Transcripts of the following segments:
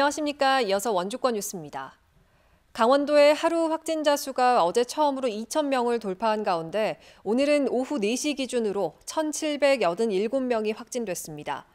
안녕하십니까. 이어서 원주권 뉴스입니다. 강원도의 하루 확진자 수가 어제 처음으로 2,000명을 돌파한 가운데 오늘은 오후 4시 기준으로 1,787명이 확진됐습니다.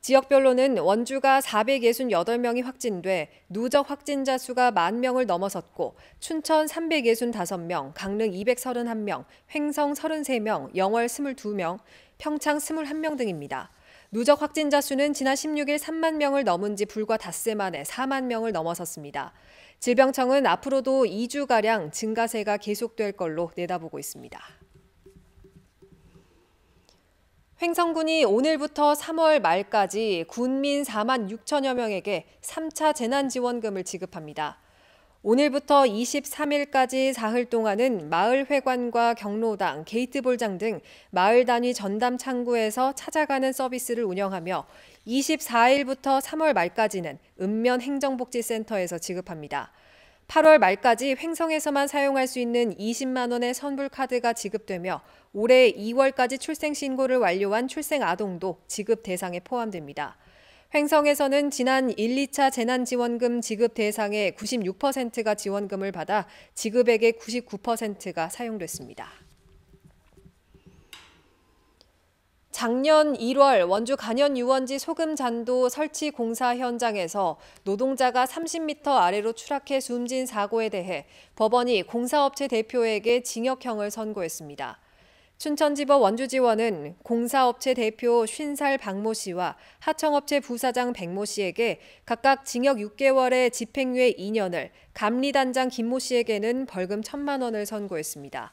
지역별로는 원주가 468명이 확진돼 누적 확진자 수가 1만 명을 넘어섰고 춘천 365명, 강릉 231명, 횡성 33명, 영월 22명, 평창 21명 등입니다. 누적 확진자 수는 지난 16일 3만 명을 넘은 지 불과 닷새 만에 4만 명을 넘어섰습니다. 질병청은 앞으로도 2주가량 증가세가 계속될 걸로 내다보고 있습니다. 횡성군이 오늘부터 3월 말까지 군민 4만 6천여 명에게 3차 재난지원금을 지급합니다. 오늘부터 23일까지 사흘 동안은 마을회관과 경로당, 게이트볼장 등 마을 단위 전담 창구에서 찾아가는 서비스를 운영하며 24일부터 3월 말까지는 읍면 행정복지센터에서 지급합니다. 8월 말까지 횡성에서만 사용할 수 있는 20만 원의 선불 카드가 지급되며 올해 2월까지 출생 신고를 완료한 출생 아동도 지급 대상에 포함됩니다. 횡성에서는 지난 1, 2차 재난지원금 지급 대상의 96%가 지원금을 받아 지급액의 99%가 사용됐습니다. 작년 1월 원주 간현 유원지 소금 잔도 설치 공사 현장에서 노동자가 30m 아래로 추락해 숨진 사고에 대해 법원이 공사업체 대표에게 징역형을 선고했습니다. 춘천지법 원주지원은 공사업체 대표 50살 박모 씨와 하청업체 부사장 백모 씨에게 각각 징역 6개월에 집행유예 2년을, 감리단장 김모 씨에게는 벌금 1천만 원을 선고했습니다.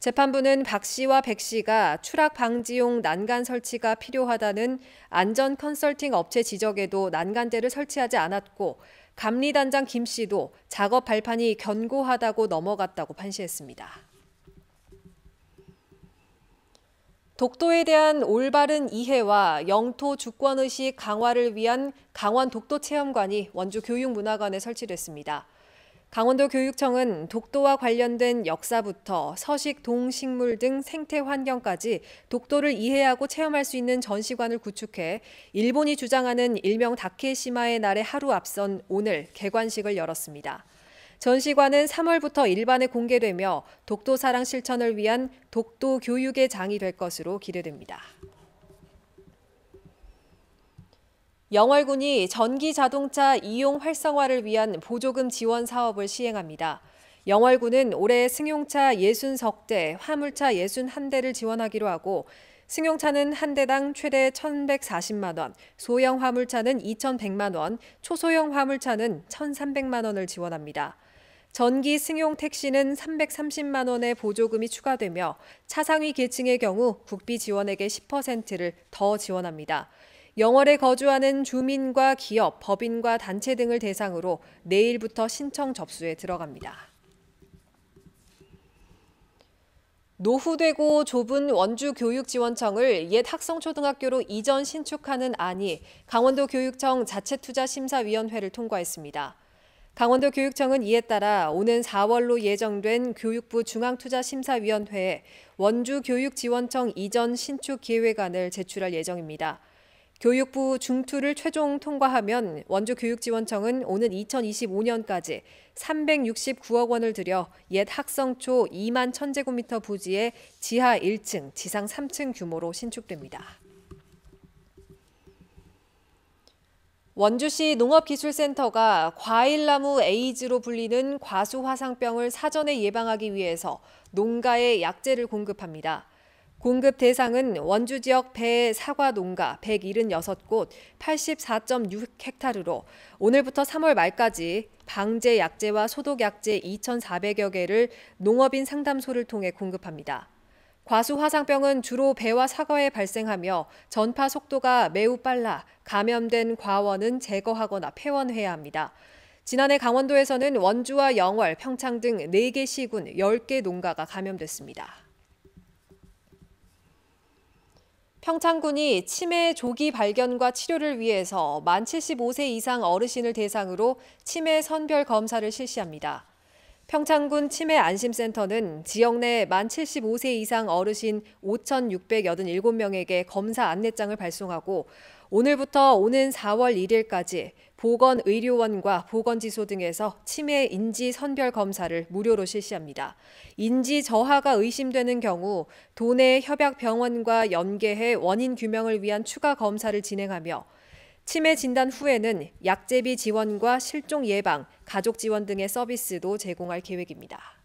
재판부는 박 씨와 백 씨가 추락 방지용 난간 설치가 필요하다는 안전 컨설팅 업체 지적에도 난간대를 설치하지 않았고 감리단장 김 씨도 작업 발판이 견고하다고 넘어갔다고 판시했습니다. 독도에 대한 올바른 이해와 영토 주권 의식 강화를 위한 강원 독도 체험관이 원주 교육문화관에 설치됐습니다. 강원도 교육청은 독도와 관련된 역사부터 서식, 동식물 등 생태 환경까지 독도를 이해하고 체험할 수 있는 전시관을 구축해 일본이 주장하는 일명 다케시마의 날에 하루 앞선 오늘 개관식을 열었습니다. 전시관은 3월부터 일반에 공개되며 독도 사랑 실천을 위한 독도 교육의 장이 될 것으로 기대됩니다. 영월군이 전기 자동차 이용 활성화를 위한 보조금 지원 사업을 시행합니다. 영월군은 올해 승용차 6 0대 화물차 61대를 지원하기로 하고 승용차는 한 대당 최대 1,140만 원, 소형 화물차는 2,100만 원, 초소형 화물차는 1,300만 원을 지원합니다. 전기 승용 택시는 330만 원의 보조금이 추가되며 차상위 계층의 경우 국비 지원액의 10%를 더 지원합니다. 영월에 거주하는 주민과 기업, 법인과 단체 등을 대상으로 내일부터 신청 접수에 들어갑니다. 노후되고 좁은 원주 교육지원청을 옛 학성초등학교로 이전 신축하는 안이 강원도 교육청 자체투자심사위원회를 통과했습니다. 강원도 교육청은 이에 따라 오는 4월로 예정된 교육부 중앙투자심사위원회에 원주 교육지원청 이전 신축 계획안을 제출할 예정입니다. 교육부 중투를 최종 통과하면 원주 교육지원청은 오는 2025년까지 369억 원을 들여 옛 학성초 2만 1제곱미터 부지에 지하 1층, 지상 3층 규모로 신축됩니다. 원주시 농업기술센터가 과일나무 에이즈로 불리는 과수화상병을 사전에 예방하기 위해서 농가에 약재를 공급합니다. 공급 대상은 원주 지역 배 사과 농가 176곳 84.6헥타르로 오늘부터 3월 말까지 방제 약재와 소독 약재 2,400여 개를 농업인 상담소를 통해 공급합니다. 과수 화상병은 주로 배와 사과에 발생하며 전파 속도가 매우 빨라 감염된 과원은 제거하거나 폐원해야 합니다. 지난해 강원도에서는 원주와 영월, 평창 등 4개 시군 10개 농가가 감염됐습니다. 평창군이 치매 조기 발견과 치료를 위해서 만 75세 이상 어르신을 대상으로 치매 선별 검사를 실시합니다. 평창군 치매 안심센터는 지역 내 만 75세 이상 어르신 5,687명에게 검사 안내장을 발송하고 오늘부터 오는 4월 1일까지 보건의료원과 보건지소 등에서 치매 인지 선별 검사를 무료로 실시합니다. 인지 저하가 의심되는 경우 도내 협약병원과 연계해 원인 규명을 위한 추가 검사를 진행하며 치매 진단 후에는 약제비 지원과 실종 예방, 가족 지원 등의 서비스도 제공할 계획입니다.